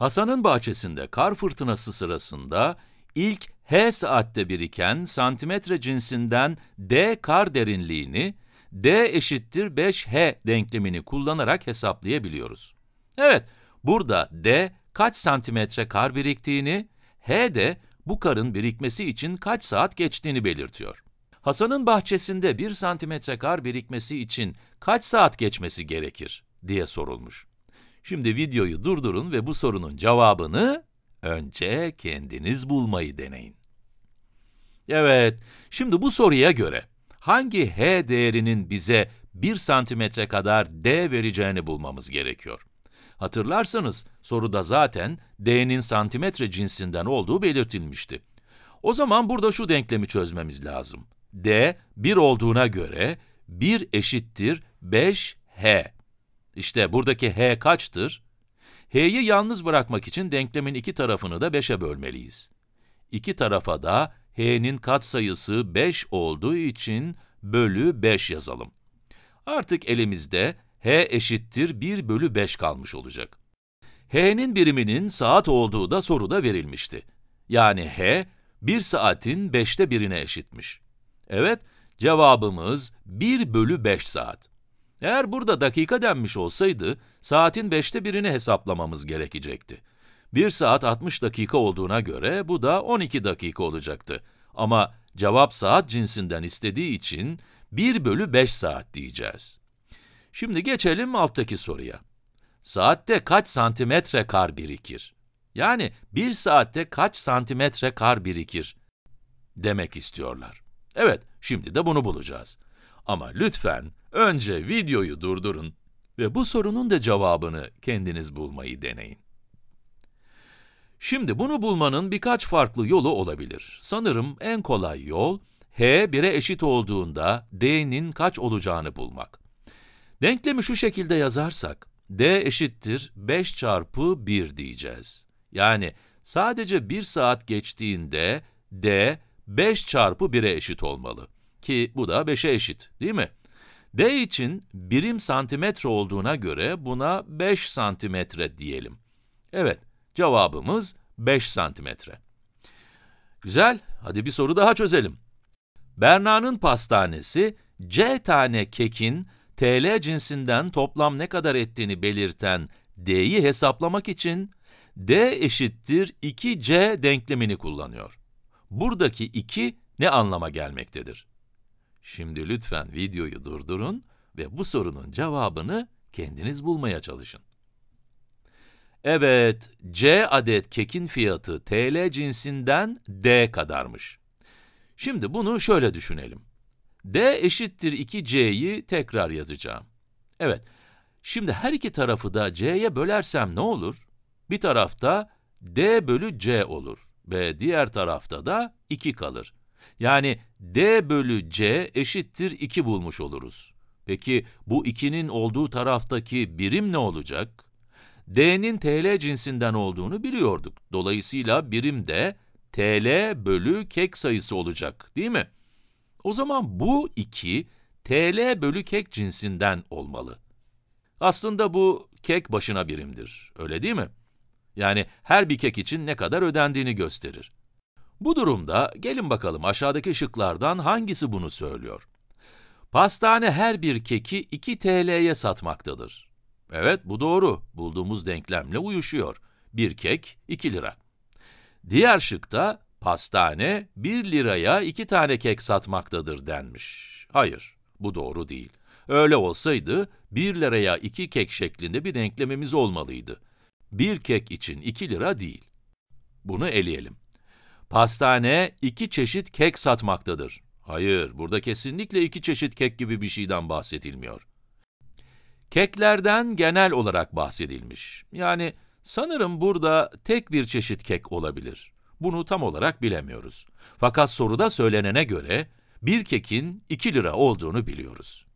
Hasan'ın bahçesinde kar fırtınası sırasında ilk H saatte biriken santimetre cinsinden D kar derinliğini D eşittir 5H denklemini kullanarak hesaplayabiliyoruz. Evet, burada D kaç santimetre kar biriktiğini, H de bu karın birikmesi için kaç saat geçtiğini belirtiyor. Hasan'ın bahçesinde 1 santimetre kar birikmesi için kaç saat geçmesi gerekir diye sorulmuş. Şimdi videoyu durdurun ve bu sorunun cevabını önce kendiniz bulmayı deneyin. Evet, şimdi bu soruya göre hangi h değerinin bize 1 santimetre kadar d vereceğini bulmamız gerekiyor. Hatırlarsanız soruda zaten d'nin santimetre cinsinden olduğu belirtilmişti. O zaman burada şu denklemi çözmemiz lazım. d 1 olduğuna göre 1 eşittir 5h. İşte buradaki h kaçtır? h'yi yalnız bırakmak için denklemin iki tarafını da 5'e bölmeliyiz. İki tarafa da h'nin katsayısı 5 olduğu için bölü 5 yazalım. Artık elimizde h eşittir 1 bölü 5 kalmış olacak. h'nin biriminin saat olduğu da soruda verilmişti. Yani h, 1 saatin 5'te birine eşitmiş. Evet, cevabımız 1 bölü 5 saat. Eğer burada dakika denmiş olsaydı, saatin beşte birini hesaplamamız gerekecekti. 1 saat 60 dakika olduğuna göre bu da 12 dakika olacaktı. Ama cevap saat cinsinden istediği için 1 bölü 5 saat diyeceğiz. Şimdi geçelim alttaki soruya. Saatte kaç santimetre kar birikir? Yani bir saatte kaç santimetre kar birikir demek istiyorlar. Evet, şimdi de bunu bulacağız. Ama lütfen Önce videoyu durdurun ve bu sorunun da cevabını kendiniz bulmayı deneyin. Şimdi bunu bulmanın birkaç farklı yolu olabilir. Sanırım en kolay yol, h 1'e eşit olduğunda d'nin kaç olacağını bulmak. Denklemi şu şekilde yazarsak, d eşittir 5 çarpı 1 diyeceğiz. Yani sadece 1 saat geçtiğinde d 5 çarpı 1'e eşit olmalı. Ki bu da 5'e eşit, değil mi? D için birim santimetre olduğuna göre buna 5 santimetre diyelim. Evet, cevabımız 5 santimetre. Güzel, hadi bir soru daha çözelim. Berna'nın pastanesi C tane kekin TL cinsinden toplam ne kadar ettiğini belirten D'yi hesaplamak için D eşittir 2C denklemini kullanıyor. Buradaki 2 ne anlama gelmektedir? Şimdi lütfen videoyu durdurun ve bu sorunun cevabını kendiniz bulmaya çalışın. Evet, C adet kekin fiyatı TL cinsinden D kadarmış. Şimdi bunu şöyle düşünelim. D eşittir 2C'yi tekrar yazacağım. Evet, şimdi her iki tarafı da C'ye bölersem ne olur? Bir tarafta D bölü C olur ve diğer tarafta da 2 kalır. Yani D bölü C eşittir 2 bulmuş oluruz. Peki bu 2'nin olduğu taraftaki birim ne olacak? D'nin TL cinsinden olduğunu biliyorduk. Dolayısıyla birim de TL bölü kek sayısı olacak değil mi? O zaman bu 2 TL bölü kek cinsinden olmalı. Aslında bu kek başına birimdir, öyle değil mi? Yani her bir kek için ne kadar ödendiğini gösterir. Bu durumda gelin bakalım aşağıdaki şıklardan hangisi bunu söylüyor? Pastane her bir keki 2 TL'ye satmaktadır. Evet bu doğru. Bulduğumuz denklemle uyuşuyor. Bir kek 2 lira. Diğer şıkta pastane 1 liraya 2 tane kek satmaktadır denmiş. Hayır, bu doğru değil. Öyle olsaydı 1 liraya 2 kek şeklinde bir denklemimiz olmalıydı. Bir kek için 2 lira değil. Bunu eleyelim. Pastane iki çeşit kek satmaktadır. Hayır, burada kesinlikle iki çeşit kek gibi bir şeyden bahsedilmiyor. Keklerden genel olarak bahsedilmiş. Yani sanırım burada tek bir çeşit kek olabilir. Bunu tam olarak bilemiyoruz. Fakat soruda söylenene göre bir kekin 2 lira olduğunu biliyoruz.